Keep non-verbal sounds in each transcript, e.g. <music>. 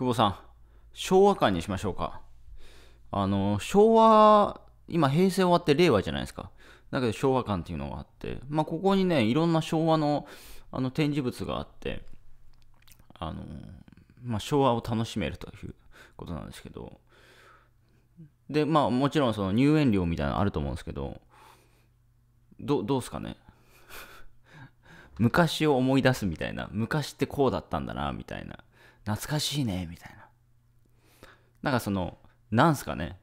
久保さん、昭和館にしましょうか。あの、昭和、今平成終わって令和じゃないですか。だけど昭和館っていうのがあって、まあ、ここにね、いろんな昭和のあの展示物があって、あの、まあ、昭和を楽しめるということなんですけど、で、まあ、もちろんその入園料みたいなのあると思うんですけど、どどうすかね <laughs> 昔を思い出すみたいな昔ってこうだったんだなみたいな懐かしいね、みたいな。なんかその、なんすかね。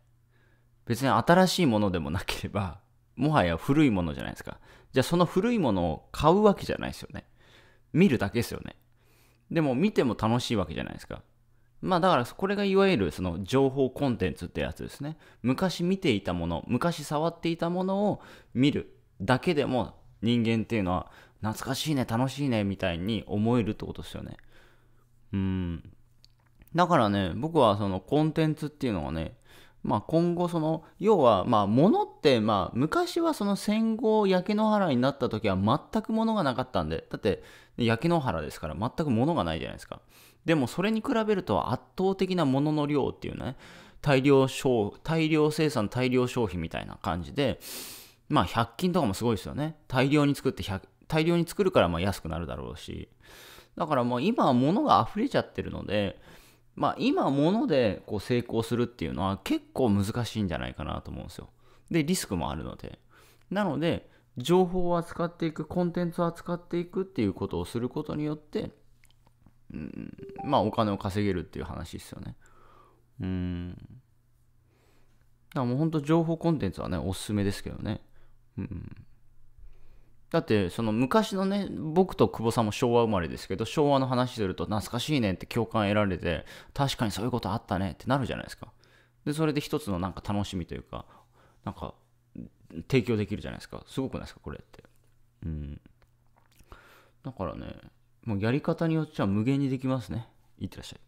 別に新しいものでもなければ、もはや古いものじゃないですか。じゃあその古いものを買うわけじゃないですよね。見るだけですよね。でも見ても楽しいわけじゃないですか。まあだからこれがいわゆるその情報コンテンツってやつですね。昔見ていたもの、昔触っていたものを見るだけでも人間っていうのは懐かしいね、楽しいねみたいに思えるってことですよね。うん。だからね、僕はそのコンテンツっていうのはね、まあ、今後その要はまあ物ってまあ昔はその戦後焼け野原になった時は全く物がなかったんでだって焼け野原ですから全く物がないじゃないですかでもそれに比べると圧倒的な物の量っていうね大量消大量生産大量消費みたいな感じでまあ100均とかもすごいですよね大量に作って大量に作るからまあ安くなるだろうしだからもう今は物が溢れちゃってるので、まあ今物でこう成功するっていうのは結構難しいんじゃないかなと思うんですよ。で、リスクもあるので。なので、情報を扱っていく、コンテンツを扱っていくっていうことをすることによって、うん、まあお金を稼げるっていう話ですよね。うん。だからもうほんと情報コンテンツはね、おすすめですけどね。うん。だってその昔のね僕と久保さんも昭和生まれですけど昭和の話すると懐かしいねって共感得られて確かにそういうことあったねってなるじゃないですかでそれで一つのなんか楽しみというかなんか提供できるじゃないですかすごくないですかこれってうんだからねもうやり方によっちゃ無限にできますねいってらっしゃい